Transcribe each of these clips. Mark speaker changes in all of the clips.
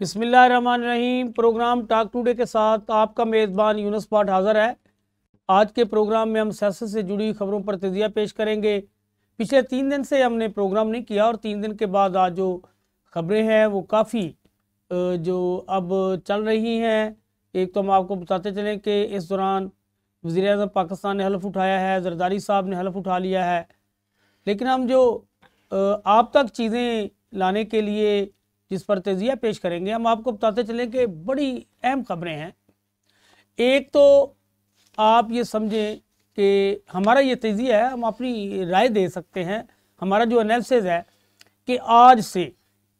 Speaker 1: बिसमीम प्रोग्राम टाक टूडे के साथ आपका मेज़बान यूनस पाठ हाज़र है आज के प्रोग्राम में हम सियासत से जुड़ी खबरों पर तजिया पेश करेंगे पिछले तीन दिन से हमने प्रोग्राम नहीं किया और तीन दिन के बाद आज जो खबरें हैं वो काफ़ी जो अब चल रही हैं एक तो हम आपको बताते चलें कि इस दौरान वजीर अजम पाकिस्तान ने हल्फ उठाया है जरदारी साहब ने हल्फ उठा लिया है लेकिन हम जो आप तक चीज़ें लाने के लिए जिस पर तेजिया पेश करेंगे हम आपको बताते चलें कि बड़ी अहम खबरें हैं एक तो आप ये समझें कि हमारा ये तेजिया है हम अपनी राय दे सकते हैं हमारा जो एनालिसिस है कि आज से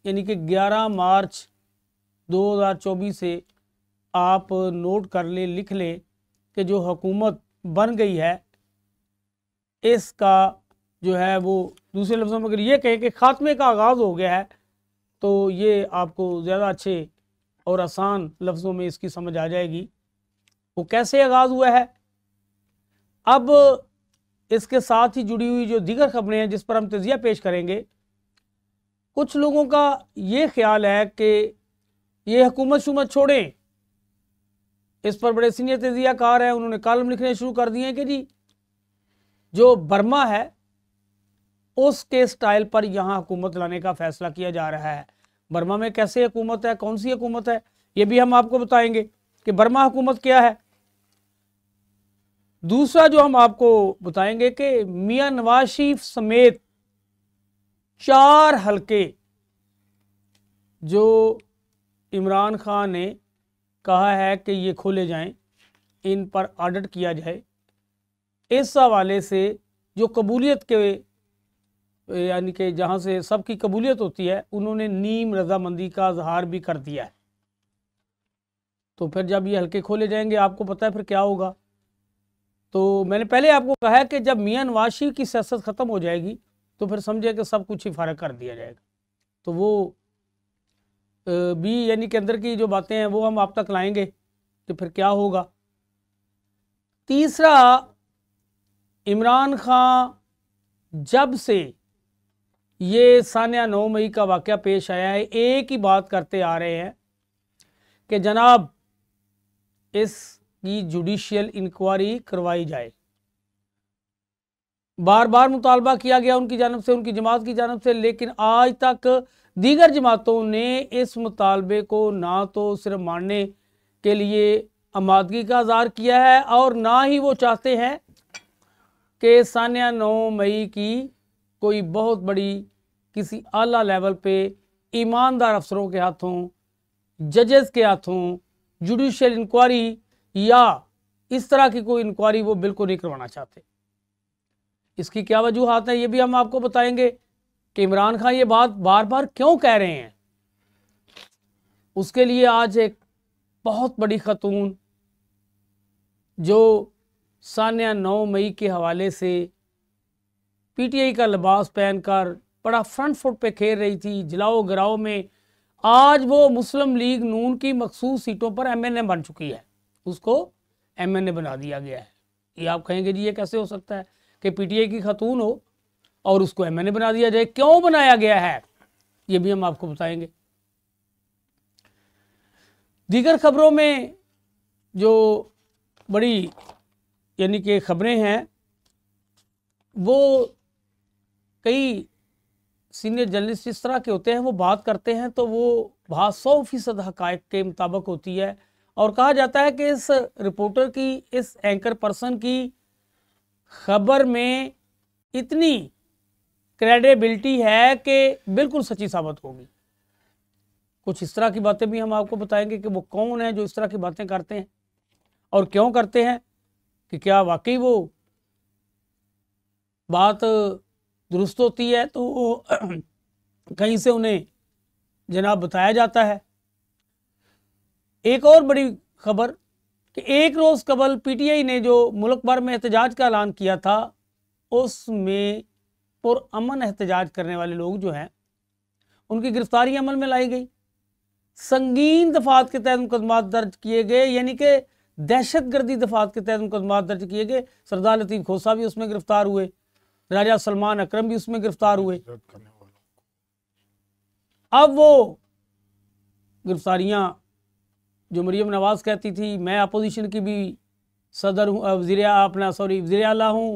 Speaker 1: यानी कि 11 मार्च 2024 से आप नोट कर ले लिख ले कि जो हुकूमत बन गई है इसका जो है वो दूसरे लफ्ज़ों में अगर ये कहें कि खात्मे का आगाज़ हो गया है तो ये आपको ज़्यादा अच्छे और आसान लफ्ज़ों में इसकी समझ आ जाएगी वो कैसे आगाज़ हुआ है अब इसके साथ ही जुड़ी हुई जो दीगर खबरें हैं जिस पर हम तजिया पेश करेंगे कुछ लोगों का ये ख्याल है कि ये हुकूमत शुमत छोड़ें इस पर बड़े सीनियर तजिया कार हैं उन्होंने कॉलम लिखने शुरू कर दिए कि जी जो बर्मा है उसके स्टाइल पर यहाँ हुकूमत लाने का फैसला किया जा रहा है बर्मा में कैसे हुकूमत है कौन सी हुकूमत है ये भी हम आपको बताएंगे कि बर्मा हुकूमत क्या है दूसरा जो हम आपको बताएंगे कि मियाँ नवाज शरीफ समेत चार हलके जो इमरान खान ने कहा है कि ये खोले जाएं इन पर ऑडिट किया जाए इस हवाले से जो कबूलियत के यानी कि जहाँ से सबकी कबूलियत होती है उन्होंने नीम रजामंदी का इजहार भी कर दिया है तो फिर जब ये हल्के खोले जाएंगे आपको पता है फिर क्या होगा तो मैंने पहले आपको कहा है कि जब मियाँ नवाशी की सियासत ख़त्म हो जाएगी तो फिर समझे कि सब कुछ ही फ़र्क कर दिया जाएगा तो वो भी यानी के अंदर की जो बातें हैं वो हम आप तक लाएंगे कि फिर क्या होगा तीसरा इमरान खां जब से ये सान्या नौ मई का वाक्य पेश आया है एक ही बात करते आ रहे हैं कि जनाब इसकी जुडिशियल इंक्वायरी करवाई जाए बार बार मुतालबा किया गया उनकी जानब से उनकी जमात की जानब से लेकिन आज तक दीगर जमातों ने इस मुतालबे को ना तो सिर्फ मानने के लिए आमादगी का इजहार किया है और ना ही वो चाहते हैं कि सान्या नौ मई की कोई बहुत बड़ी किसी आला लेवल पे ईमानदार अफसरों के हाथों जजेस के हाथों जुडिशियल इंक्वायरी या इस तरह की कोई इंक्वायरी वो बिल्कुल नहीं करवाना चाहते इसकी क्या वजूहत है ये भी हम आपको बताएंगे कि इमरान खान ये बात बार बार क्यों कह रहे हैं उसके लिए आज एक बहुत बड़ी खतून जो सानिया नौ मई के हवाले से पीटीआई का लिबास पहनकर बड़ा फ्रंट फुट पे खेल रही थी जलाओ गिराओ में आज वो मुस्लिम लीग नून की मखसूस सीटों पर एमएनए बन चुकी है उसको एमएनए बना दिया गया है ये आप कहेंगे जी ये कैसे हो सकता है कि पीटीआई की खातून हो और उसको एमएनए बना दिया जाए क्यों बनाया गया है ये भी हम आपको बताएंगे दीगर खबरों में जो बड़ी यानी कि खबरें हैं वो कई सीनियर जर्नलिस्ट इस तरह के होते हैं वो बात करते हैं तो वो बात सौ फीसद हकायक के मुताबिक होती है और कहा जाता है कि इस रिपोर्टर की इस एंकर पर्सन की खबर में इतनी क्रेडिबिलिटी है कि बिल्कुल सच्ची साबित होगी कुछ इस तरह की बातें भी हम आपको बताएंगे कि वो कौन है जो इस तरह की बातें करते हैं और क्यों करते हैं कि क्या वाकई वो बात दुरुस्त होती है तो वो कहीं से उन्हें जनाब बताया जाता है एक और बड़ी खबर कि एक रोज़ कबल पीटीआई ने जो मुल्क भर में एहतजाज का ऐलान किया था उसमें पुरमन एहतजाज करने वाले लोग जो हैं उनकी गिरफ्तारी अमल में लाई गई संगीन दफात के तहत मुकदमा दर्ज किए गए यानी कि दहशत गर्दी दफात के तहत मुकदमा दर्ज किए गए सरदार लतीफ़ खोसा भी उसमें गिरफ्तार हुए राजा सलमान अकरम भी उसमें गिरफ्तार हुए अब वो गिरफ्तारियां जो मरीम नवाज़ कहती थी मैं अपोजिशन की भी सदर हूँ वजीर अपना सॉरी वजीर अला हूँ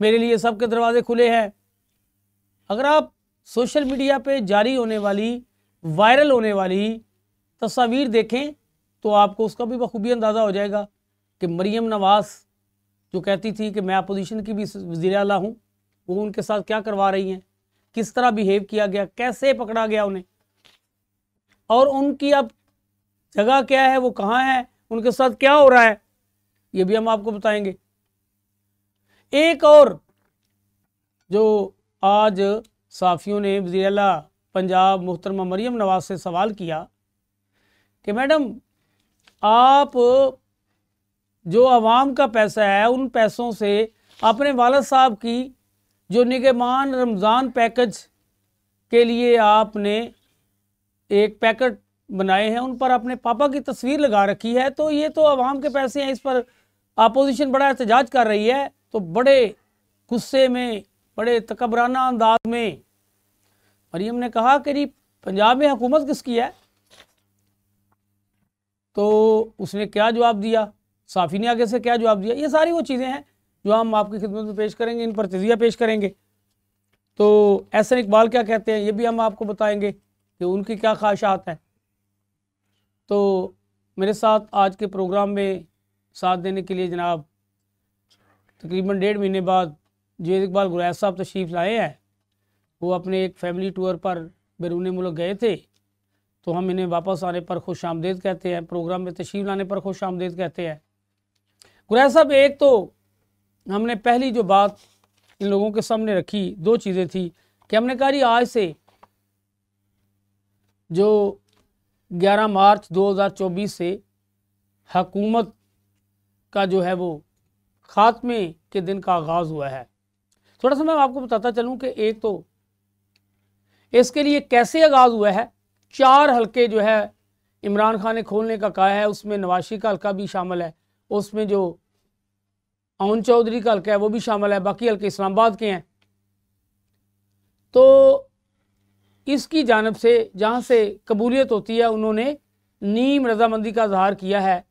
Speaker 1: मेरे लिए सबके दरवाजे खुले हैं अगर आप सोशल मीडिया पे जारी होने वाली वायरल होने वाली तस्वीर देखें तो आपको उसका भी बखूबी अंदाज़ा हो जाएगा कि मरीम नवाज़ जो कहती थी कि मैं अपोजिशन की भी वजीर अला हूँ वो उनके साथ क्या करवा रही हैं किस तरह बिहेव किया गया कैसे पकड़ा गया उन्हें और उनकी अब जगह क्या है वो कहाँ है उनके साथ क्या हो रहा है ये भी हम आपको बताएंगे एक और जो आज साफियों ने वजीर पंजाब मोहतरमा मरियम नवाज से सवाल किया कि मैडम आप जो आवाम का पैसा है उन पैसों से अपने वालद साहब की जो निगमान रमज़ान पैकेज के लिए आपने एक पैकेट बनाए हैं उन पर अपने पापा की तस्वीर लगा रखी है तो ये तो आवाम के पैसे हैं इस पर अपोजिशन बड़ा एहतजाज कर रही है तो बड़े गुस्से में बड़े तकबराना अंदाज में मरीम ने कहा कि जी पंजाब में हुकूमत किसकी है तो उसने क्या जवाब दिया साफ़ी ने आगे से क्या जवाब दिया ये सारी वो चीज़ें हैं जो हम आपकी खिदमत में पेश करेंगे इन पर तजिया पेश करेंगे तो ऐसा इकबाल क्या कहते हैं ये भी हम आपको बताएंगे कि उनकी क्या ख्वाहिशात हैं तो मेरे साथ आज के प्रोग्राम में साथ देने के लिए जनाब तकरीबन डेढ़ महीने बाद जवेद इकबाल गुरैज साहब तशरीफ लाए हैं वो अपने एक फैमिली टूर पर बैरून मुल्क गए थे तो हम इन्हें वापस आने पर खुश आमदेद कहते हैं प्रोग्राम में तशरीफ लाने पर खुश आमदेद कहते हैं गुरैज साहब एक तो हमने पहली जो बात इन लोगों के सामने रखी दो चीज़ें थी कि हमने कहा जी आज से जो 11 मार्च 2024 से हकूमत का जो है वो ख़ात्मे के दिन का आगाज़ हुआ है थोड़ा सा मैं आपको बताता चलूँ कि एक तो इसके लिए कैसे आगाज़ हुआ है चार हलके जो है इमरान खान ने खोलने का कहा है उसमें नवाशी का हलका भी शामिल है उसमें जो औन चौधरी का हल्का है वो भी शामिल है बाकी हल्के इस्लामाबाद के हैं तो इसकी जानब से जहाँ से कबूलियत होती है उन्होंने नीम रजामंदी का इजहार किया है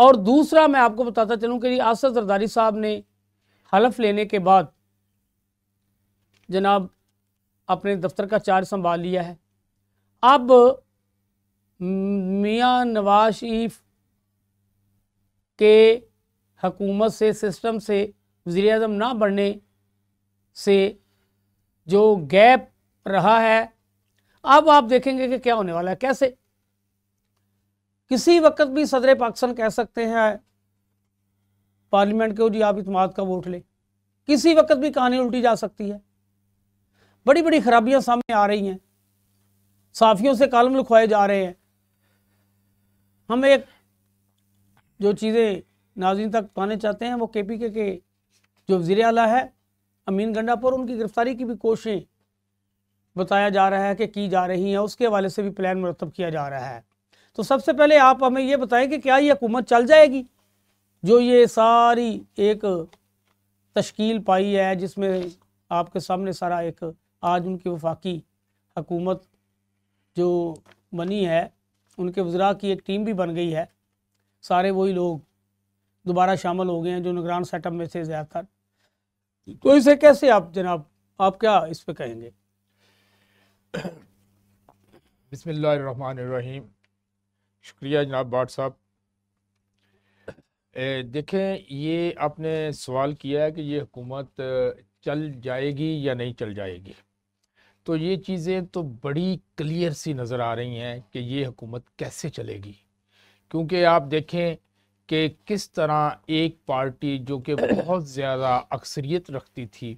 Speaker 1: और दूसरा मैं आपको बताता चलूँ कि आसद जरदारी साहब ने हलफ लेने के बाद जनाब अपने दफ्तर का चार्ज संभाल लिया है अब मियाँ नवाज शरीफ के हकूमत से सिस्टम से वज़ी अजम ना बढ़ने से जो गैप रहा है अब आप देखेंगे कि क्या होने वाला है कैसे किसी वक्त भी सदर पाकिस्तान कह सकते हैं पार्लियामेंट के जी आप इतमाद का वोट लें किसी वक्त भी कहानी उल्टी जा सकती है बड़ी बड़ी खराबियां सामने आ रही हैं साफियों से कालम लिखवाए जा रहे हैं हम एक जो चीज़ें नाजीन तक पाने चाहते हैं वो के पी के के जो वजीर अला है अमीन गंडापुर उनकी गिरफ्तारी की भी कोशिशें बताया जा रहा है कि की जा रही हैं उसके हवाले से भी प्लान मरतब किया जा रहा है तो सबसे पहले आप हमें ये बताएं कि क्या ये हुकूमत चल जाएगी जो ये सारी एक तश्कील पाई है जिसमें आपके सामने सारा एक आज उनकी वफाकी हकूमत जो बनी है उनके वजरा की एक टीम भी बन गई है सारे वही लोग दोबारा शामिल हो गए हैं जो निगरान सेटअप में से ज़्यादातर तो इसे कैसे आप जनाब आप क्या
Speaker 2: इस पर कहेंगे बसमीम शुक्रिया जनाब बाट साहब देखें ये आपने सवाल किया है कि ये हुकूमत चल जाएगी या नहीं चल जाएगी तो ये चीज़ें तो बड़ी क्लियर सी नज़र आ रही हैं कि ये हुकूमत कैसे चलेगी क्योंकि आप देखें कि किस तरह एक पार्टी जो कि बहुत ज़्यादा अक्सरियत रखती थी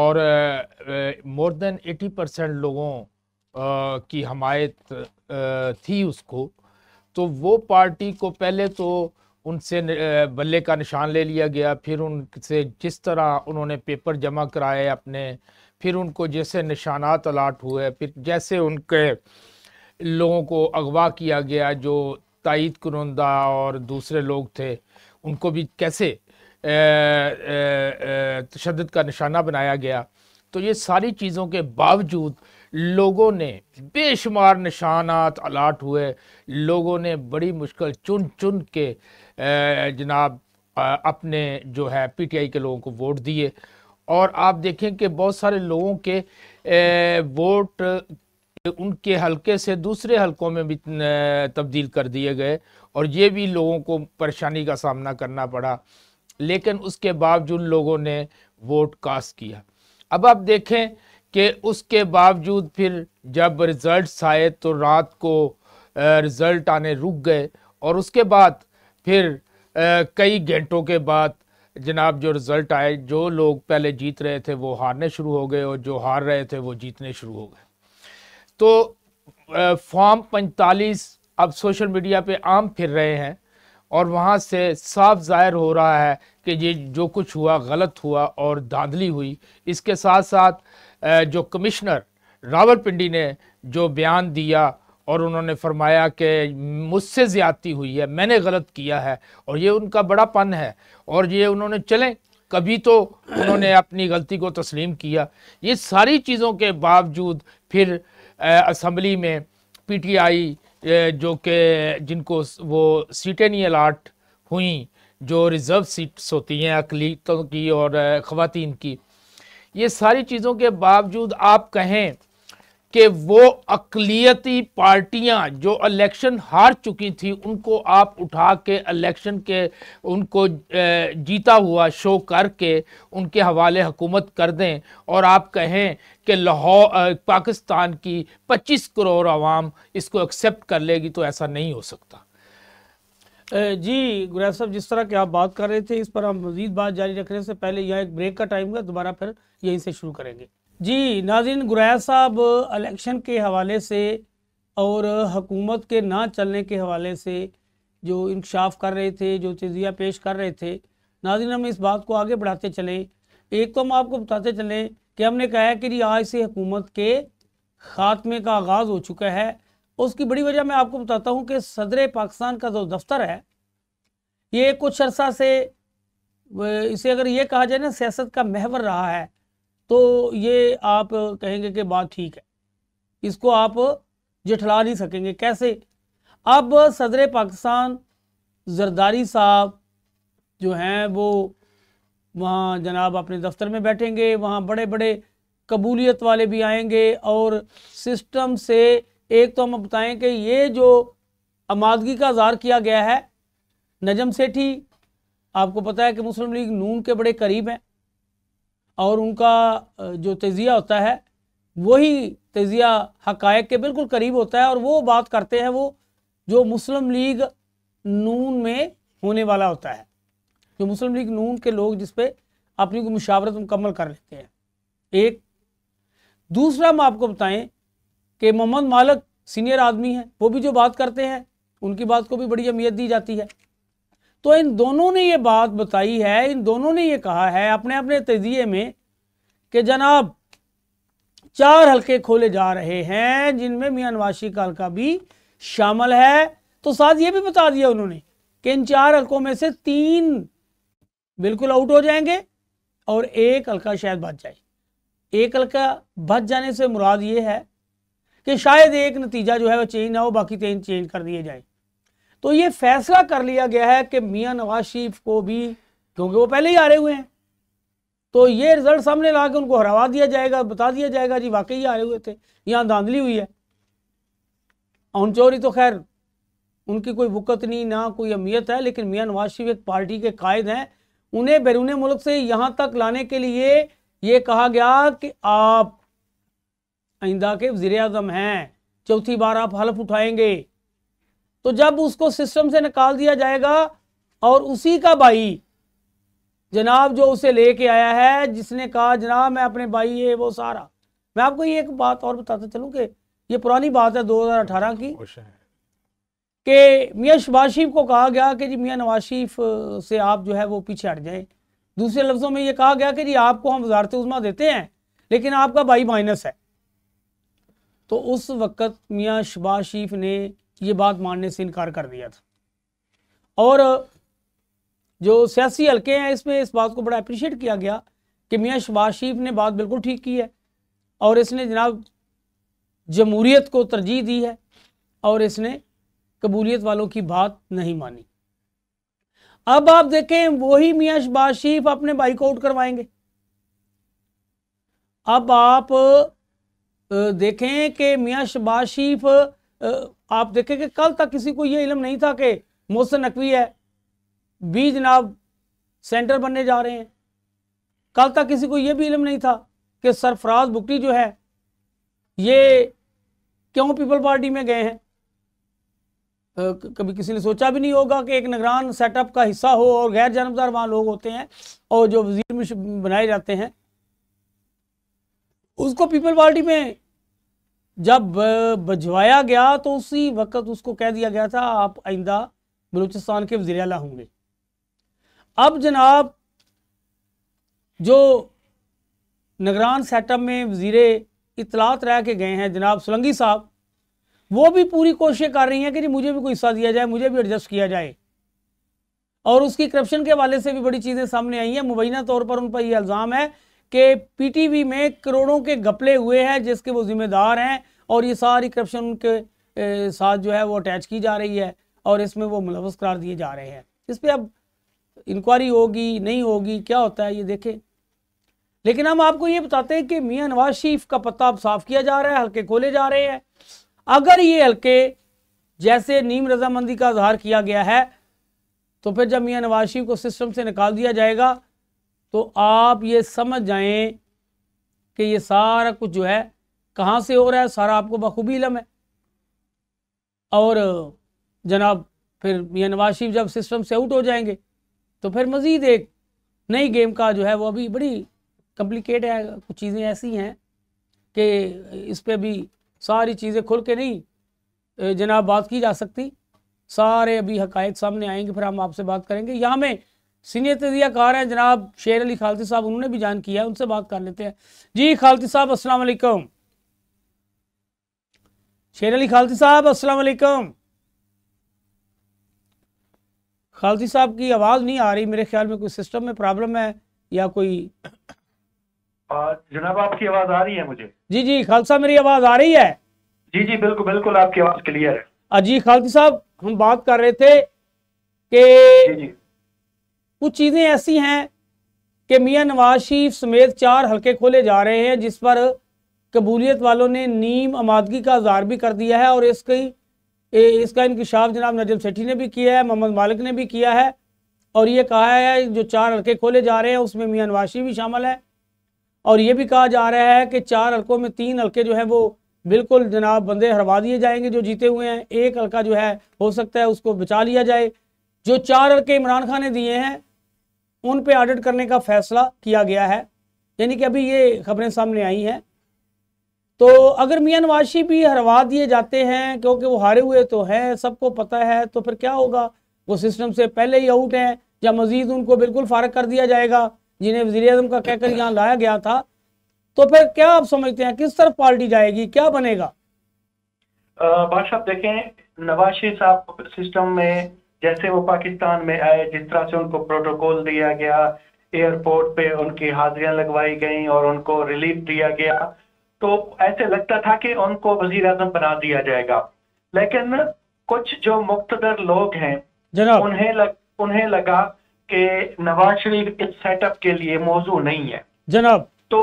Speaker 2: और मोर देन एटी परसेंट लोगों आ, की हमायत आ, थी उसको तो वो पार्टी को पहले तो उनसे बल्ले का निशान ले लिया गया फिर उनसे जिस तरह उन्होंने पेपर जमा कराए अपने फिर उनको जैसे निशानात अलाट हुए फिर जैसे उनके लोगों को अगवा किया गया जो तइद कुरुंदा और दूसरे लोग थे उनको भी कैसे तशद का निशाना बनाया गया तो ये सारी चीज़ों के बावजूद लोगों ने बेशुमार निशानात अलाट हुए लोगों ने बड़ी मुश्किल चुन चुन के जनाब अपने जो है पीटीआई के लोगों को वोट दिए और आप देखें कि बहुत सारे लोगों के वोट उनके हलके से दूसरे हलकों में भी तब्दील कर दिए गए और ये भी लोगों को परेशानी का सामना करना पड़ा लेकिन उसके बावजूद लोगों ने वोट कास्ट किया अब आप देखें कि उसके बावजूद फिर जब रिज़ल्ट आए तो रात को रिज़ल्ट आने रुक गए और उसके बाद फिर कई घंटों के बाद जनाब जो रिज़ल्ट आए जो लोग पहले जीत रहे थे वो हारने शुरू हो गए और जो हार रहे थे वो जीतने शुरू हो गए तो फॉर्म पैंतालीस अब सोशल मीडिया पे आम फिर रहे हैं और वहाँ से साफ जाहिर हो रहा है कि ये जो कुछ हुआ गलत हुआ और धांधली हुई इसके साथ साथ जो कमिश्नर रावलपिंडी ने जो बयान दिया और उन्होंने फरमाया कि मुझसे ज़्यादती हुई है मैंने गलत किया है और ये उनका बड़ा पन है और ये उन्होंने चलें कभी तो उन्होंने अपनी गलती को तस्लीम किया ये सारी चीज़ों के बावजूद फिर असम्बली में पीटीआई जो कि जिनको वो सीटें नहीं अलाट हुई जो रिज़र्व सीट्स होती हैं अकलीतों की और ख़वान की ये सारी चीज़ों के बावजूद आप कहें कि वो अकलीती पार्टियां जो इलेक्शन हार चुकी थी उनको आप उठा के इलेक्शन के उनको जीता हुआ शो करके उनके हवाले हुकूमत कर दें और आप कहें कि लाहौर पाकिस्तान की 25 करोड़ आवाम इसको एक्सेप्ट कर लेगी तो ऐसा नहीं हो सकता
Speaker 1: जी गुराब साहब जिस तरह की आप बात कर रहे थे इस पर हम मजीद बात जारी रखने से पहले यह एक ब्रेक का टाइम हुआ दोबारा फिर यहीं से शुरू करेंगे जी नाजिन गुरैया साहब इलेक्शन के हवाले से और हकूमत के ना चलने के हवाले से जो इंकशाफ कर रहे थे जो तजिया पेश कर रहे थे नाजिन हम इस बात को आगे बढ़ाते चलें एक तो हम आपको बताते चलें कि हमने कहा है कि जी आज से हकूमत के ख़ात्मे का आगाज़ हो चुका है उसकी बड़ी वजह मैं आपको बताता हूँ कि सदर पाकिस्तान का जो दफ्तर है ये कुछ अरसा से इसे अगर ये कहा जाए ना सियासत का महवर रहा है तो ये आप कहेंगे कि बात ठीक है इसको आप जिठला नहीं सकेंगे कैसे अब सदर पाकिस्तान जरदारी साहब जो हैं वो वहाँ जनाब अपने दफ्तर में बैठेंगे वहाँ बड़े बड़े कबूलियत वाले भी आएंगे और सिस्टम से एक तो हम बताएं कि ये जो आमादगी का इजहार किया गया है नजम सेठी आपको पता है कि मुस्लिम लीग नून के बड़े करीब हैं और उनका जो तजिया होता है वही तजिया हकायक के बिल्कुल करीब होता है और वो बात करते हैं वो जो मुस्लिम लीग नून में होने वाला होता है जो मुस्लिम लीग नून के लोग जिस पर अपनी को मुशावरत मुकम्मल कर लेते हैं एक दूसरा हम आपको बताएं कि मोहम्मद मालक सीनियर आदमी हैं वो भी जो बात करते हैं उनकी बात को भी बड़ी अहमियत दी जाती है तो इन दोनों ने ये बात बताई है इन दोनों ने ये कहा है अपने अपने तजिए में कि जनाब चार हलके खोले जा रहे हैं जिनमें मियाँ नवाशी का हल्का भी शामिल है तो साथ ये भी बता दिया उन्होंने कि इन चार हल्कों में से तीन बिल्कुल आउट हो जाएंगे और एक हल्का शायद बच जाए एक हल्का बच जाने से मुराद ये है कि शायद एक नतीजा जो है वह चेंज ना हो बाकी तीन चेंज कर दिए जाए तो ये फैसला कर लिया गया है कि मियां नवाज शरीफ को भी क्योंकि वो पहले ही हारे हुए हैं तो ये रिजल्ट सामने ला के उनको हरावा दिया जाएगा बता दिया जाएगा जी वाकई आ रहे हुए थे यहाँ धांधली हुई है अन चोरी तो खैर उनकी कोई वक्त नहीं ना कोई अहमियत है लेकिन मियाँ नवाज शरीफ एक पार्टी के कायद हैं उन्हें बैरून मुल्क से यहाँ तक लाने के लिए ये कहा गया कि आप आइंदा के वजीर आजम हैं चौथी बार आप हल्फ उठाएंगे तो जब उसको सिस्टम से निकाल दिया जाएगा और उसी का भाई जनाब जो उसे लेके आया है जिसने कहा जनाब मैं अपने भाई ये वो सारा मैं आपको ये एक बात और बताता चलूं कि ये पुरानी बात है 2018 की कि मियाँ शबाज शरीफ को कहा गया कि जी मियाँ नवाज शरीफ से आप जो है वो पीछे हट जाएं दूसरे लफ्ज़ों में ये कहा गया कि जी आपको हम वजारत उजमा देते हैं लेकिन आपका भाई माइनस है तो उस वक्त मियाँ शबाज शरीफ ने ये बात मानने से इनकार कर दिया था और जो सियासी हल्के हैं इसमें इस बात को बड़ा अप्रिशिएट किया गया कि मियाँ शबाज शरीफ ने बात बिल्कुल ठीक की है और इसने जनाब जमहूरीत को तरजीह दी है और इसने कबूलियत वालों की बात नहीं मानी अब आप देखें वही मियाँ शबाज शरीफ अपने बाइकआउट करवाएंगे अब आप देखें कि मियाँ शबाज शरीफ आप देखें कि कल तक किसी को ये इलम नहीं था कि मोहसन नकवी है बी जनाब सेंटर बनने जा रहे हैं कल तक किसी को ये भी इलम नहीं था कि सरफराज बुकटी जो है ये क्यों पीपल पार्टी में गए हैं कभी किसी ने सोचा भी नहीं होगा कि एक निगरान सेटअप का हिस्सा हो और गैर जन्मदार वहाँ लोग होते हैं और जो वजीर बनाए जाते हैं उसको पीपल पार्टी में जब भजवाया गया तो उसी वक्त उसको कह दिया गया था आप आइंदा बलूचिस्तान के वजी अला होंगे अब जनाब जो नगरान सेटअप में वजीर इतलात रह के गए हैं जनाब सुलंगी साहब वो भी पूरी कोशिश कर रही हैं कि जी मुझे भी कोई हिस्सा दिया जाए मुझे भी एडजस्ट किया जाए और उसकी करप्शन के हवाले से भी बड़ी चीज़ें सामने आई हैं मुबैना तौर पर उन पर यह इल्ज़ाम है कि पीटीवी में करोड़ों के घपले हुए हैं जिसके वो जिम्मेदार हैं और ये सारी करप्शन उनके साथ जो है वो अटैच की जा रही है और इसमें वो मुलवस करार दिए जा रहे हैं इस पर अब इंक्वायरी होगी नहीं होगी क्या होता है ये देखें लेकिन हम आपको ये बताते हैं कि मियाँ नवाज शरीफ का पत्ता अब साफ किया जा रहा है हल्के खोले जा रहे हैं अगर ये हल्के जैसे नीम रजामंदी का इजहार किया गया है तो फिर जब मियाँ नवाज शरीफ को सिस्टम से निकाल दिया जाएगा तो आप ये समझ जाएं कि ये सारा कुछ जो है कहाँ से हो रहा है सारा आपको बखूबी इलम है और जनाब फिर ये नवाज शरीफ जब सिस्टम से आउट हो जाएंगे तो फिर मज़ीद एक नई गेम का जो है वो अभी बड़ी कम्प्लिकेट है कुछ चीज़ें ऐसी हैं कि इस पर भी सारी चीज़ें खुल के नहीं जनाब बात की जा सकती सारे अभी हकायक सामने आएंगे फिर हम आपसे बात करेंगे यहाँ में सीनियर तजिया तो कार हैं जनाब शेर अली खालती साहब उन्होंने भी ज्वाइन किया उनसे बात कर लेते हैं जी खालती साहब अस्सलाम वालेकुम शेर अली खालती साहब अस्सलाम वालेकुम खालती साहब की आवाज़ नहीं आ रही मेरे ख्याल में कोई सिस्टम में प्रॉब्लम है या कोई
Speaker 3: जनाब आपकी आवाज़ आ रही है मुझे
Speaker 1: जी जी खालसा मेरी आवाज़ आ रही है जी जी बिल्कुल बिल्कुल आपकी आवाज़ क्लियर है जी खालती साहब हम बात कर रहे थे कि कुछ चीज़ें ऐसी हैं कि मियाँ नवाज शरीफ समेत चार हलके खोले जा रहे हैं जिस पर कबूलियत वालों ने नीम आमादगी का इजहार भी कर दिया है और इसकी इसका इंकशाफ जनाब नजम सेठी ने भी किया है मोहम्मद मालिक ने भी किया है और ये कहा है जो चार हल्के खोले जा रहे हैं उसमें मियाँ नवाशी भी शामिल है और ये भी कहा जा रहा है कि चार हल्कों में तीन हल्के जो हैं वो बिल्कुल जनाब बंदे हरवा दिए जाएंगे जो जीते हुए हैं एक हल्का जो है हो सकता है उसको बचा लिया जाए जो चार हल्के इमरान खान ने दिए हैं उन पे ऑडिट करने का फैसला किया गया है यानी कि अभी ये खबरें सामने आई हैं तो अगर मियाँ नवाशी भी हरवा दिए जाते हैं क्योंकि वो हारे हुए तो हैं सबको पता है तो फिर क्या होगा वो सिस्टम से पहले ही आउट हैं या मजीद उनको बिल्कुल फारग कर दिया जाएगा जिन्हें वजी अजम का कहकर यहाँ लाया गया था तो फिर क्या आप समझते
Speaker 3: हैं किस तरफ पार्टी जाएगी क्या बनेगा बादशाह देखें नवाज शरीफ साहब सिस्टम में जैसे वो पाकिस्तान में आए जिस तरह से उनको प्रोटोकॉल दिया गया एयरपोर्ट पे उनकी हाजिरियां लगवाई गई और उनको रिलीफ दिया गया तो ऐसे लगता था कि उनको वजीर अजम बना दिया जाएगा लेकिन कुछ जो मुख्तर लोग हैं उन्हें लग, उन्हें लगा कि नवाज शरीफ इस सेटअप के लिए मौजू नहीं है जनाब तो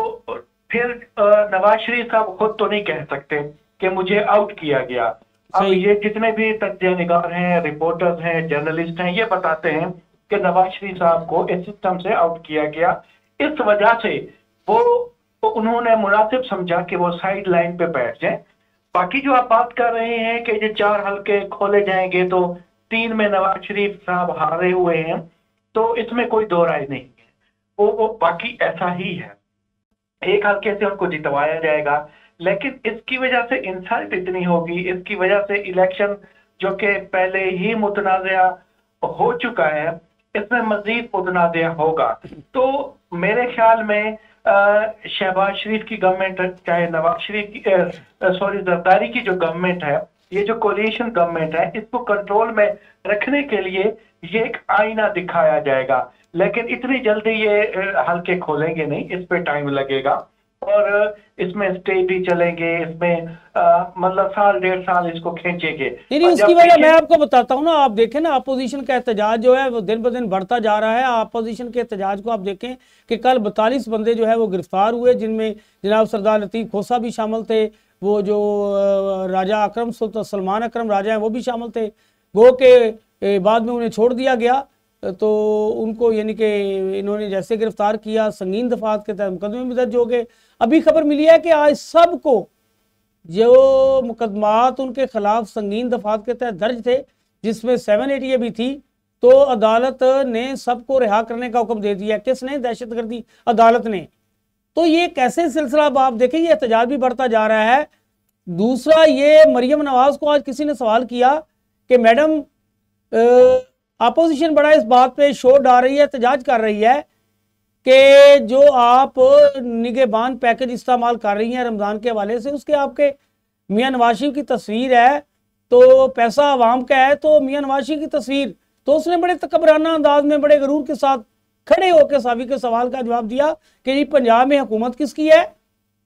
Speaker 3: फिर नवाज शरीफ साहब खुद तो नहीं कह सकते कि मुझे आउट किया गया अब ये जितने भी तथ्य निगार हैं रिपोर्टर्स हैं जर्नलिस्ट हैं ये बताते हैं कि नवाज शरीफ साहब को इस सिस्टम से आउट किया गया इस वजह से वो तो उन्होंने मुनासिब समझा कि वो साइड लाइन पे बैठ जाए बाकी जो आप बात कर रहे हैं कि ये चार हल्के खोले जाएंगे तो तीन में नवाज शरीफ साहब हारे हुए हैं तो इसमें कोई दो राय नहीं है वो वो बाकी ऐसा ही है एक हल्के से उनको जितवाया जाएगा लेकिन इसकी वजह से इंसल्ट इतनी होगी इसकी वजह से इलेक्शन जो कि पहले ही मुतनाज़ हो चुका है इसमें मजीद मुतनाज़ होगा तो मेरे ख्याल में शहबाज शरीफ की गवर्नमेंट चाहे नवाज शरीफ की सॉरी जरदारी की जो गवर्नमेंट है ये जो कोलिशन गवर्नमेंट है इसको कंट्रोल में रखने के लिए ये एक आईना दिखाया जाएगा लेकिन इतनी जल्दी ये हल्के खोलेंगे नहीं इस पे टाइम लगेगा और इसमें स्टेट ही चलेंगे इसमें मतलब साल डेढ़ साल इसको खींचेंगे उसकी वजह मैं आपको
Speaker 1: बताता हूँ ना आप देखें ना अपोजिशन का एहतजाज जो है वो दिन ब दिन बढ़ता जा रहा है अपोजिशन के एहतजाज को आप देखें कि कल बतालीस बंदे जो है वो गिरफ्तार हुए जिनमें जनाब सरदार लतीफ़ खोसा भी शामिल थे वो जो राजा अक्रम सुल्तान सलमान अक्रम राजा है वो भी शामिल थे गो के बाद में उन्हें छोड़ दिया गया तो उनको यानी कि इन्होंने जैसे गिरफ्तार किया संगीन दफात के तहत मुकदमे में दर्ज हो गए अभी खबर मिली है कि आज सबको जो मुकदमात उनके खिलाफ संगीन दफात के तहत दर्ज थे जिसमें सेवन एटी भी थी तो अदालत ने सबको रिहा करने का हुक्म दे दिया किसने दहशत गर्दी अदालत ने तो ये कैसे सिलसिला अब आप देखें ये एहतजाज भी बढ़ता जा रहा है दूसरा ये मरियम नवाज को आज किसी ने सवाल किया कि मैडम अपोजिशन बड़ा इस बात पे शोर डाल रही है एहतजाज कर रही है कि जो आप निगेबान पैकेज इस्तेमाल कर रही हैं रमज़ान के हवाले से उसके आपके मियाँ नवाशी की तस्वीर है तो पैसा आवाम का है तो मियाँ नवाशी की तस्वीर तो उसने बड़े तकबराना अंदाज में बड़े गरूर के साथ खड़े होकर सभी के सवाल का जवाब दिया कि जी पंजाब में हुकूमत किसकी है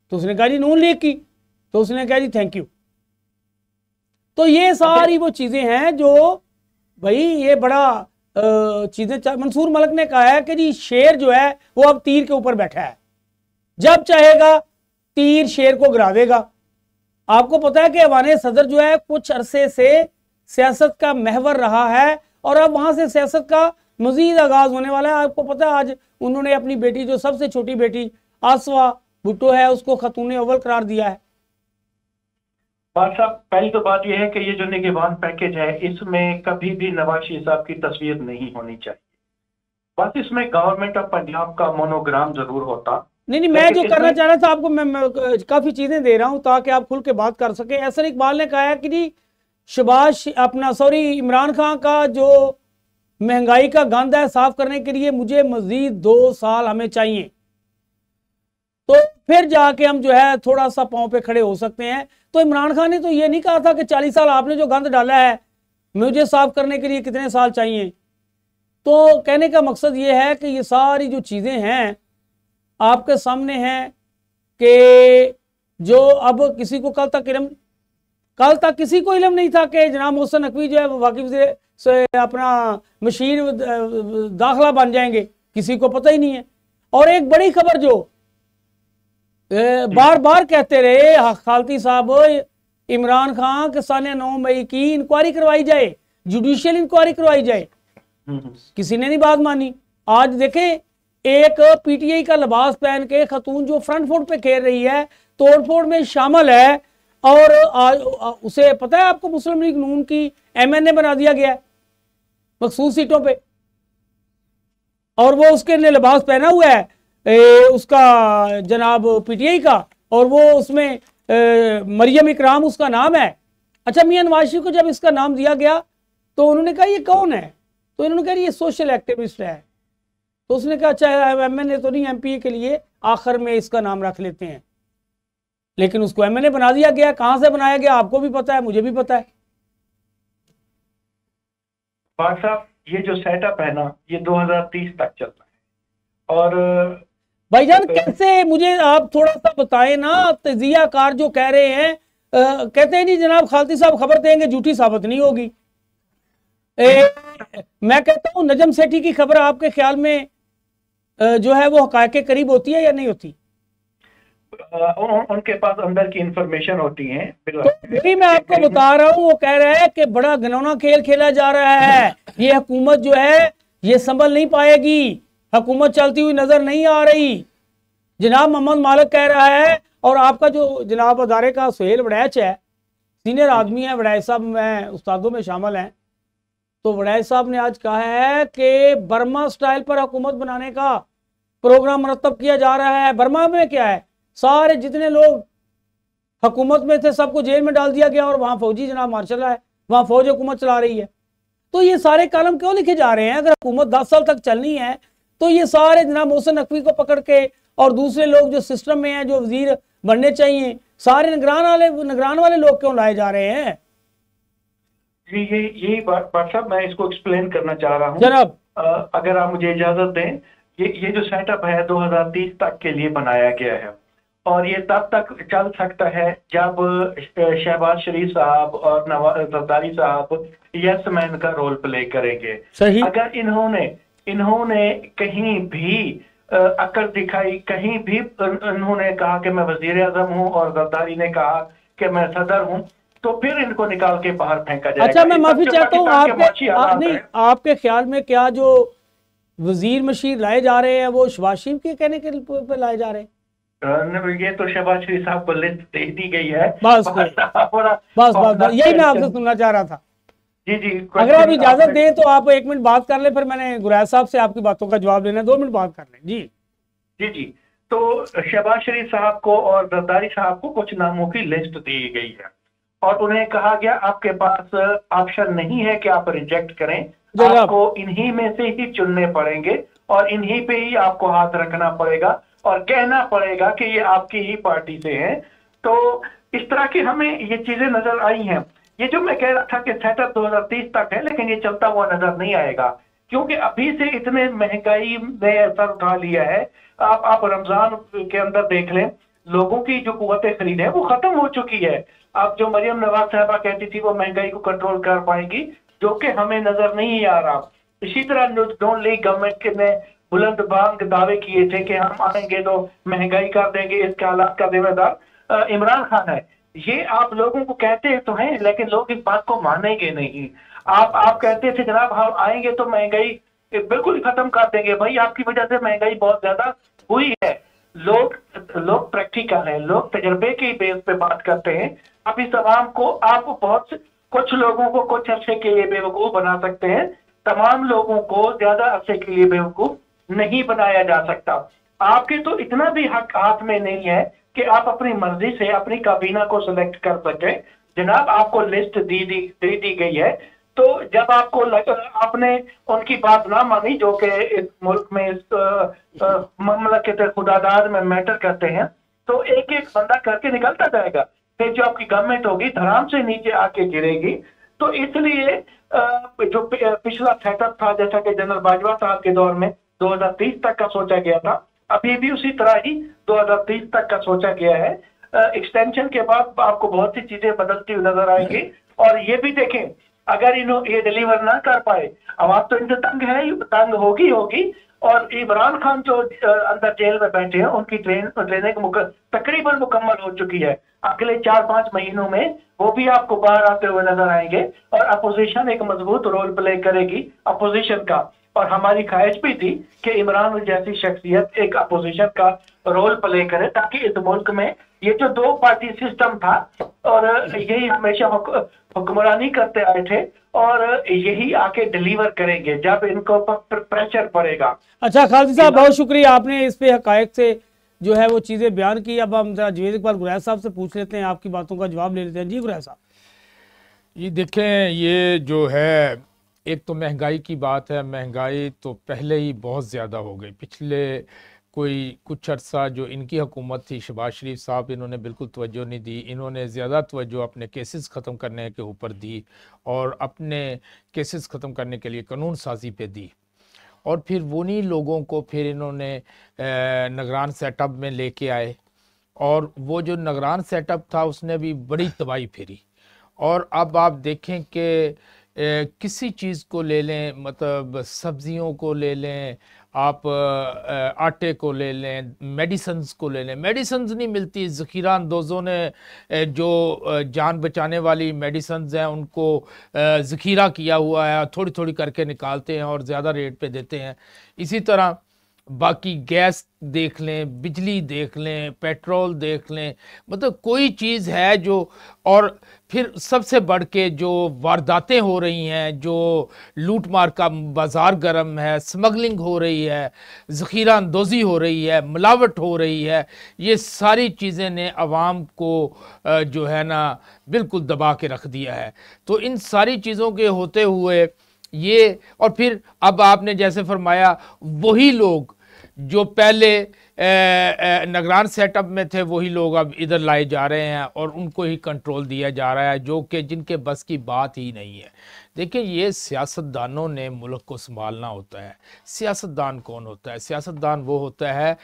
Speaker 1: तो उसने कहा जी नून लीग की तो उसने कहा जी थैंक यू तो ये सारी वो चीज़ें हैं जो भाई ये बड़ा चीज़ें मंसूर मलक ने कहा है कि जी शेर जो है वो अब तीर के ऊपर बैठा है जब चाहेगा तीर शेर को गिरा देगा आपको पता है कि अवान सदर जो है कुछ अरसे से सियासत का महवर रहा है और अब वहां से सियासत का मजीद आगाज होने वाला है आपको पता है आज उन्होंने अपनी बेटी जो सबसे छोटी बेटी आसवा भुट्टो है उसको खतून
Speaker 3: अव्वल करार दिया है बात साहब पहली तो बात यह है कि ये जो निगेबान पैकेज है इसमें कभी भी नवाज शरीफ साहब की तस्वीर नहीं होनी चाहिए बस इसमें गवर्नमेंट ऑफ पंजाब का मोनोग्राम जरूर होता नहीं नहीं तो मैं जो करना चाह रहा
Speaker 1: था आपको मैं, मैं काफी चीजें दे रहा हूं ताकि आप खुल के बात कर सके ऐसा इकबाल ने कहा कि जी शुभाष अपना सॉरी इमरान खान का जो महंगाई का गंद है साफ करने के लिए मुझे मजीद दो साल हमें चाहिए तो फिर जाके हम जो है थोड़ा सा पाँव पे खड़े हो सकते हैं तो इमरान खान ने तो ये नहीं कहा था कि चालीस साल आपने जो गंद डाला है मुझे साफ करने के लिए कितने साल चाहिए तो कहने का मकसद ये है कि ये सारी जो चीज़ें हैं आपके सामने हैं कि जो अब किसी को कल तक इलम कल तक किसी को इलम नहीं था कि जनाब मोहसन नकवी जो है वो वाकिफ से अपना मशीन दाखला बन जाएंगे किसी को पता ही नहीं है और एक बड़ी खबर जो बार बार कहते रहे हाँ, खालती साहब इमरान खान के साल नौ मई की इंक्वायरी करवाई जाए जुडिशियल इंक्वायरी करवाई जाए किसी ने नहीं बात मानी आज देखें एक पीटीआई का लिबास पहन के खतून जो फ्रंट फोर्ट पे खेल रही है तोड़फोड़ में शामिल है और आ, उसे पता है आपको मुस्लिम लीग नून की एमएनए बना दिया गया है मखसूस सीटों पे और वो उसके लिए लिबास पहना हुआ है ए, उसका जनाब पीटीआई का और वो उसमें ए, मरियम इकराम उसका नाम है अच्छा मियां नवाशी को जब इसका नाम दिया गया तो उन्होंने कहा ये कौन है तो इन्होंने कहा ये सोशल एक्टिविस्ट है तो उसने कहा अच्छा एम एन ए तो नहीं एमपीए के लिए आखिर में इसका नाम रख लेते हैं लेकिन उसको एम बना दिया गया कहां से बनाया गया आपको भी पता है मुझे भी पता है
Speaker 3: ये जो सेटअप है ना ये 2030 तक चल है और
Speaker 1: भाईजान कैसे मुझे आप थोड़ा सा बताए ना तजिया तो कार जो कह रहे हैं आ, कहते हैं जी जनाब खालती साहब खबर देंगे झूठी साबित नहीं होगी ए, मैं कहता हूं नजम सेठी की खबर आपके ख्याल में जो है वो हक के करीब होती है या नहीं होती
Speaker 3: उनके पास अंदर की इंफॉर्मेशन होती है तो
Speaker 1: मैं आपको बता रहा हूँ वो कह रहा है कि बड़ा घनौना खेल खेला जा रहा है ये हुकूमत जो है ये संभल नहीं पाएगी हुकूमत चलती हुई नजर नहीं आ रही जनाब मोहम्मद मालिक कह रहा है और आपका जो जनाब अदारे का सुहेल वड़ैच है सीनियर आदमी है वड़ैच साहब में उस्तादों में शामिल हैं तो वड़ैच साहब ने आज कहा है कि बर्मा स्टाइल पर हुकूमत बनाने का प्रोग्राम मरतब किया जा रहा है बर्मा में क्या है सारे जितने लोग हुकूमत में थे सबको जेल में डाल दिया गया और वहाँ फौजी जनाब मार्शल है वहाँ फौज हुकूमत चला रही है तो ये सारे कालम क्यों लिखे जा रहे हैं अगर हुकूमत दस साल तक चलनी है तो ये सारे जनाब मोहसिन नकवी को पकड़ के और दूसरे लोग जो सिस्टम में हैं जो वजीर बनने चाहिए सारे निगरान वाले निगरान वाले लोग क्यों लाए जा रहे हैं
Speaker 3: जी ये ये बात साहब मैं इसको एक्सप्लेन करना चाह रहा हूँ जनाब अगर आप मुझे इजाजत दें ये ये जो सेटअप है 2030 तक के लिए बनाया गया है और ये तब तक चल सकता है जब शहबाज शरीफ साहब और नवाज सरदारी साहब यस मैन का रोल प्ले करेंगे सही अगर इन्होंने इन्होंने कहीं भी अकड़ दिखाई कहीं भी उन्होंने कहा कि मैं वजीर अजम हूँ और जरदारी ने कहा कि मैं सदर हूँ तो फिर इनको निकाल के बाहर फेंका जाए अच्छा मैं माफी चाहता हूँ आपके नहीं
Speaker 1: आपके ख्याल में क्या जो वजीर मशीर लाए जा रहे हैं वो शबाशिम के कहने के पे लाए जा रहे
Speaker 3: हैं ये तो शबाज साहब को लिस्ट दे दी गई है बस बस बस यही मैं आपसे
Speaker 1: सुनना चाह रहा था
Speaker 3: जी जी अगर आप इजाजत दें तो
Speaker 1: आप एक मिनट बात कर ले फिर मैंने गुराज साहब से आपकी बातों का जवाब
Speaker 3: लेना दो मिनट बात कर लें जी जी जी तो शहबाज शरीफ साहब को और जरदारी साहब को कुछ नामों की लिस्ट दी गई है और उन्हें कहा गया आपके पास ऑप्शन नहीं है कि आप रिजेक्ट करें आपको इन्हीं में से ही चुनने पड़ेंगे और इन्हीं पे ही आपको हाथ रखना पड़ेगा और कहना पड़ेगा कि ये आपकी ही पार्टी से हैं तो इस तरह की हमें ये चीजें नजर आई हैं ये जो मैं कह रहा था कि हजार 2030 तक है लेकिन ये चलता हुआ नजर नहीं आएगा क्योंकि अभी से इतने महंगाई ने असर उठा लिया है आप आप रमजान के अंदर देख लें लोगों की जो कुतें खरीद है वो खत्म हो चुकी है अब जो मरियम नवाज साहबा कहती थी वो महंगाई को कंट्रोल कर पाएंगी जो कि हमें नजर नहीं आ रहा इसी तरह डोंट लीग गवर्नमेंट ने बुलंद बांग दावे किए थे कि हम आएंगे तो महंगाई कर देंगे इसके हालात का जिम्मेदार इमरान खान है ये आप लोगों को कहते तो हैं लेकिन लोग इस बात को मानेंगे नहीं आप आप कहते थे जनाब हम आएंगे तो महंगाई बिल्कुल खत्म कर देंगे भाई आपकी वजह से महंगाई बहुत ज्यादा हुई है लोग लोग प्रैक्टिकल है लोग तजर्बे के बेस पे बात करते हैं आप इस तमाम को आप बहुत कुछ लोगों को कुछ अरसे के लिए बेवकूफ बना सकते हैं तमाम लोगों को ज्यादा अरसे के लिए बेवकूफ नहीं बनाया जा सकता आपके तो इतना भी हक हाथ में नहीं है कि आप अपनी मर्जी से अपनी काबीना को सिलेक्ट कर सके जनाब आपको लिस्ट दी दी दे दी गई है तो जब आपको लग, आपने उनकी बात ना मानी जो कि इस मुल्क में इस ममलकत खुदादार में मैटर करते हैं तो एक एक बंदा करके निकलता जाएगा फिर जो आपकी गवर्नमेंट होगी धराम से नीचे आके गिरेगी तो इसलिए जो पिछला सेटअप था जैसा कि जनरल बाजवा साहब के दौर में 2030 तक का सोचा गया था अभी भी उसी तरह ही 2030 तक का सोचा गया है एक्सटेंशन के बाद आपको बहुत सी चीजें बदलती हुई नजर आएंगी और ये भी देखें अगर इन ये डिलीवर ना कर पाए अब आप तो इनसे तंग है तंग होगी होगी और इमरान खान जो अंदर जेल में बैठे हैं उनकी ट्रेन ट्रेनिंग मुक, तकरीबन मुकम्मल हो चुकी है अगले चार पांच महीनों में वो भी आपको बाहर आते हुए नजर आएंगे और अपोजिशन एक मजबूत रोल प्ले करेगी अपोजिशन का और हमारी ख्वाहिश भी थी कि इमरान जैसी शख्सियत एक अपोजिशन का रोल प्ले करे ताकि इस मुल्क में ये जो दो पार्टी सिस्टम था और यही हमेशा हुक्मरानी करते आए थे और यही आके डिलीवर करेंगे जब इनको प्रेशर पड़ेगा अच्छा
Speaker 1: खालसी साहब बहुत शुक्रिया आपने इस पे हकायक से जो है वो चीज़ें बयान की अब हम जरा जवेद इकबाल गुरैज साहब से पूछ लेते हैं आपकी बातों का जवाब ले लेते हैं जी गुरैज साहब
Speaker 2: ये देखें ये जो है एक तो महंगाई की बात है महंगाई तो पहले ही बहुत ज़्यादा हो गई पिछले कोई कुछ अर्सा जो इनकी हुकूमत थी शबाज शरीफ साहब इन्होंने बिल्कुल तवज्जो नहीं दी इन्होंने ज़्यादा तवज्जो अपने केसेस ख़त्म करने के ऊपर दी और अपने केसेस ख़त्म करने के लिए कानून साजी पे दी और फिर उन्हीं लोगों को फिर इन्होंने नगरान सेटअप में लेके आए और वो जो नगरान सेटअप था उसने भी बड़ी तबाही फेरी और अब आप देखें कि किसी चीज़ को ले लें मतलब सब्ज़ियों को ले लें आप आटे को ले लें मेडिसन्स को ले लें मेडिसन नहीं मिलती ज़खीरा अंदोज़ों ने जो जान बचाने वाली मेडिसन हैं उनको ज़खीरा किया हुआ है थोड़ी थोड़ी करके निकालते हैं और ज़्यादा रेट पे देते हैं इसी तरह बाकी गैस देख लें बिजली देख लें पेट्रोल देख लें मतलब कोई चीज़ है जो और फिर सबसे बढ़ के जो वारदातें हो रही हैं जो लूट मार का बाज़ार गर्म है स्मगलिंग हो रही है ज़ख़ीरा अंदोज़ी हो रही है मिलावट हो रही है ये सारी चीज़ें ने आवाम को जो है ना बिल्कुल दबा के रख दिया है तो इन सारी चीज़ों के होते हुए ये और फिर अब आपने जैसे फरमाया वही लोग जो पहले नगरान सेटअप में थे वही लोग अब इधर लाए जा रहे हैं और उनको ही कंट्रोल दिया जा रहा है जो कि जिनके बस की बात ही नहीं है देखिए ये सियासतदानों ने मुल्क को संभालना होता है सियासतदान कौन होता है सियासतदान वो होता है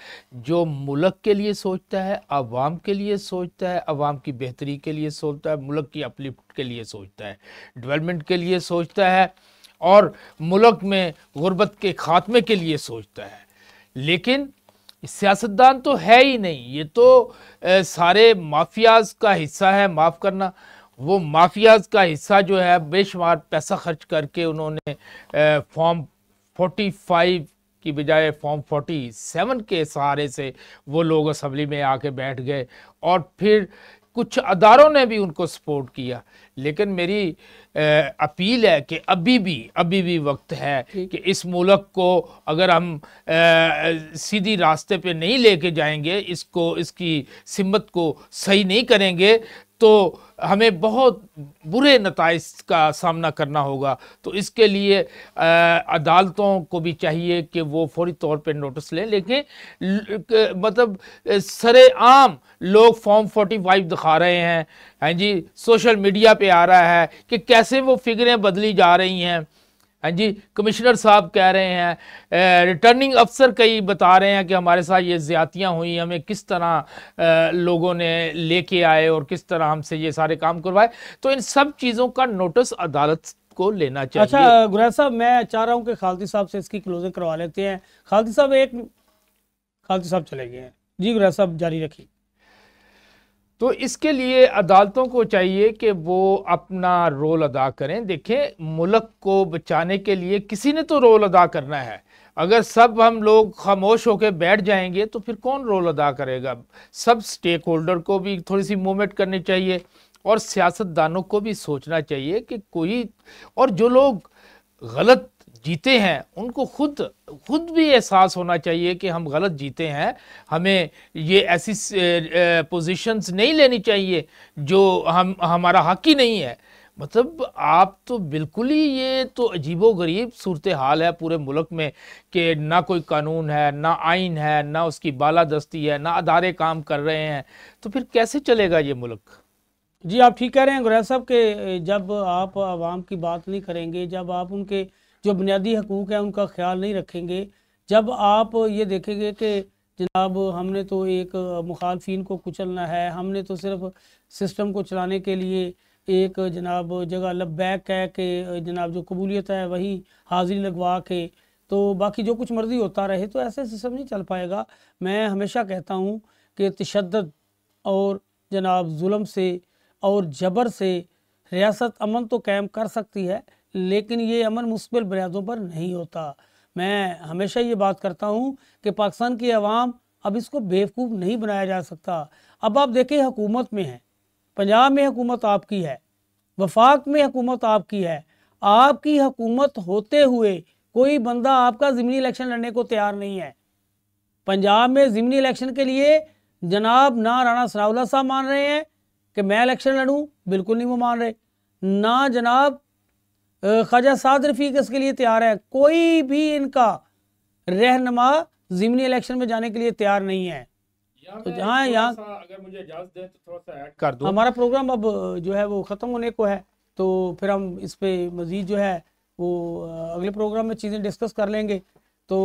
Speaker 2: जो मुल्क के लिए सोचता है आवाम के लिए सोचता है आवाम की बेहतरी के लिए सोचता है मुल्क की अपलिफ्ट के लिए सोचता है डेवलपमेंट के लिए सोचता है और मुल्क में गुर्बत के खात्मे के लिए सोचता है लेकिन सियासतदान तो है ही नहीं ये तो सारे माफियाज का हिस्सा है माफ़ करना वो माफियाज का हिस्सा जो है बेशुमार पैसा खर्च करके उन्होंने फॉर्म 45 की बजाय फॉर्म 47 के सहारे से वो लोग असम्बली में आके बैठ गए और फिर कुछ अदारों ने भी उनको सपोर्ट किया लेकिन मेरी अपील है कि अभी भी अभी भी वक्त है कि इस मुल्क को अगर हम सीधी रास्ते पे नहीं लेके जाएंगे इसको इसकी सिमत को सही नहीं करेंगे तो हमें बहुत बुरे नतज का सामना करना होगा तो इसके लिए अदालतों को भी चाहिए कि वो फौरी तौर पे नोटिस लें लेकिन मतलब सरेआम लोग फॉर्म फाइव दिखा रहे हैं हैं जी सोशल मीडिया पे आ रहा है कि कैसे वो फिगरें बदली जा रही हैं हाँ जी कमिश्नर साहब कह रहे हैं रिटर्निंग अफसर कई बता रहे हैं कि हमारे साथ ये ज्यादतियाँ हुई हमें किस तरह आ, लोगों ने लेके आए और किस तरह हमसे ये सारे काम करवाए तो इन सब चीज़ों का नोटिस अदालत को लेना चाहिए अच्छा
Speaker 1: गुराज साहब मैं चाह रहा हूँ कि खालती साहब से इसकी क्लोजिंग करवा लेते हैं खालती साहब एक खालती साहब चले गए हैं जी गुराज साहब जारी रखिए
Speaker 2: तो इसके लिए अदालतों को चाहिए कि वो अपना रोल अदा करें देखें मुल्क को बचाने के लिए किसी ने तो रोल अदा करना है अगर सब हम लोग खामोश होकर बैठ जाएंगे तो फिर कौन रोल अदा करेगा सब स्टेक होल्डर को भी थोड़ी सी मूवमेंट करनी चाहिए और सियासतदानों को भी सोचना चाहिए कि कोई और जो लोग गलत जीते हैं उनको खुद खुद भी एहसास होना चाहिए कि हम गलत जीते हैं हमें ये ऐसी पोजीशंस नहीं लेनी चाहिए जो हम हमारा हक ही नहीं है मतलब आप तो बिल्कुल ही ये तो अजीबो गरीब सूरत हाल है पूरे मुल्क में कि ना कोई कानून है ना आइन है ना उसकी बालादस्ती है ना अदारे काम कर रहे हैं तो फिर कैसे चलेगा ये मुल्क
Speaker 1: जी आप ठीक कह रहे हैं गुरैल साहब के जब आप आवाम की बात नहीं करेंगे जब आप उनके जो बुनियादी हकूक़ हैं उनका ख्याल नहीं रखेंगे जब आप ये देखेंगे कि जनाब हमने तो एक मुखालफी को कुचलना है हमने तो सिर्फ सिस्टम को चलाने के लिए एक जनाब जगह लबैक कह के जनाब जो कबूलियत है वही हाजिरी लगवा के तो बाकी जो कुछ मर्ज़ी होता रहे तो ऐसे सिस्टम नहीं चल पाएगा मैं हमेशा कहता हूँ कि तशद और जनाब जुलम से और जबर से रियासत अमन तो कायम कर सकती है लेकिन ये अमन मुस्बिल बुनियादों पर नहीं होता मैं हमेशा ये बात करता हूँ कि पाकिस्तान की आवाम अब इसको बेवकूफ़ नहीं बनाया जा सकता अब आप देखें हुकूमत में है पंजाब में हुकूमत आपकी है वफाक में हुकूमत आपकी है आपकी हुकूमत होते हुए कोई बंदा आपका जिमनी इलेक्शन लड़ने को तैयार नहीं है पंजाब में ज़मनी इलेक्शन के लिए जनाब ना राना सनाउल्ला साहब मान रहे हैं कि मैं इलेक्शन लड़ूँ बिल्कुल नहीं वो मान रहे ना जनाब ख्वाजा साद रफीक इसके लिए तैयार है कोई भी इनका रहनमा ज़िमनी इलेक्शन में जाने के लिए तैयार नहीं है तो जहाँ यहाँ
Speaker 2: अगर मुझे इजाज़त तो थोड़ा सा कर हमारा
Speaker 1: प्रोग्राम अब जो है वो ख़त्म होने को है तो फिर हम इस पर मज़ीद जो है वो अगले प्रोग्राम में चीज़ें डिस्कस कर लेंगे तो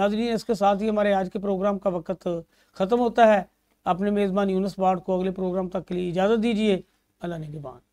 Speaker 1: नाजरीन इसके साथ ही हमारे आज के प्रोग्राम का वक्त ख़त्म होता है अपने मेज़बान यूनस बाढ़ को अगले प्रोग्राम तक के लिए इजाज़त दीजिए अल्लाह ने के बाद